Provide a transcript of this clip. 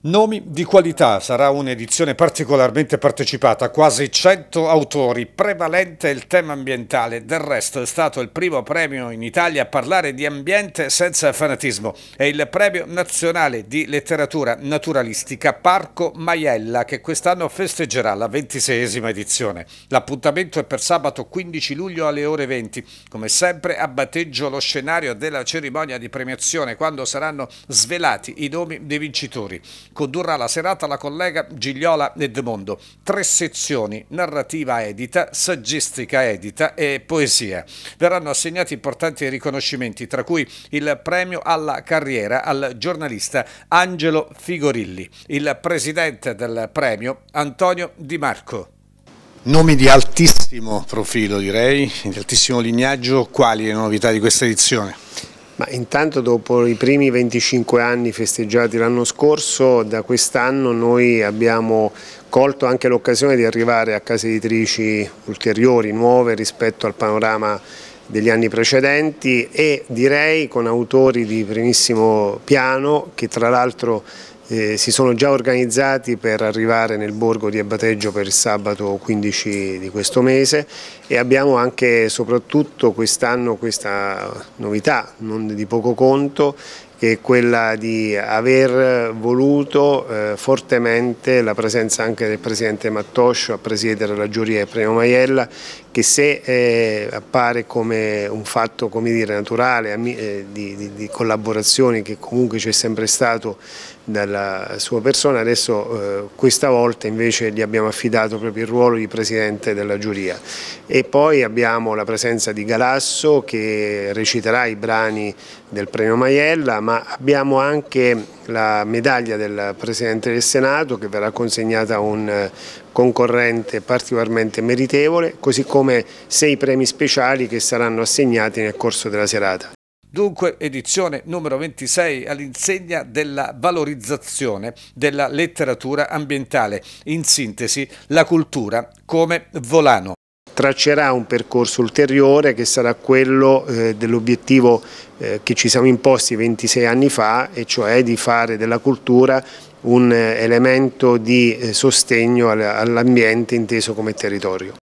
Nomi di qualità sarà un'edizione particolarmente partecipata, quasi 100 autori, prevalente il tema ambientale. Del resto è stato il primo premio in Italia a parlare di ambiente senza fanatismo. È il premio nazionale di letteratura naturalistica Parco Maiella che quest'anno festeggerà la ventiseiesima edizione. L'appuntamento è per sabato 15 luglio alle ore 20. Come sempre a batteggio lo scenario della cerimonia di premiazione quando saranno svelati i nomi dei vincitori. Condurrà la serata la collega Gigliola Edmondo. Tre sezioni, narrativa edita, saggistica edita e poesia. Verranno assegnati importanti riconoscimenti, tra cui il premio alla carriera al giornalista Angelo Figorilli, il presidente del premio Antonio Di Marco. Nomi di altissimo profilo direi, di altissimo lignaggio, quali le novità di questa edizione? Ma intanto dopo i primi 25 anni festeggiati l'anno scorso, da quest'anno noi abbiamo colto anche l'occasione di arrivare a case editrici ulteriori, nuove rispetto al panorama degli anni precedenti e direi con autori di primissimo piano che tra l'altro eh, si sono già organizzati per arrivare nel borgo di Abateggio per il sabato 15 di questo mese e abbiamo anche soprattutto quest'anno questa novità non di poco conto che è quella di aver voluto eh, fortemente la presenza anche del Presidente Mattoscio a presiedere la giuria del Premio Maiella, che se eh, appare come un fatto come dire, naturale eh, di, di, di, collaborazioni che comunque c'è sempre stato dalla sua persona, adesso eh, questa volta invece gli abbiamo affidato proprio il ruolo di Presidente della giuria. E poi abbiamo la presenza di Galasso che reciterà i brani del Premio Maiella, ma abbiamo anche la medaglia del Presidente del Senato che verrà consegnata a un eh, concorrente particolarmente meritevole, così come sei premi speciali che saranno assegnati nel corso della serata. Dunque, edizione numero 26 all'insegna della valorizzazione della letteratura ambientale, in sintesi la cultura come volano traccerà un percorso ulteriore che sarà quello eh, dell'obiettivo eh, che ci siamo imposti 26 anni fa e cioè di fare della cultura un eh, elemento di eh, sostegno all'ambiente inteso come territorio.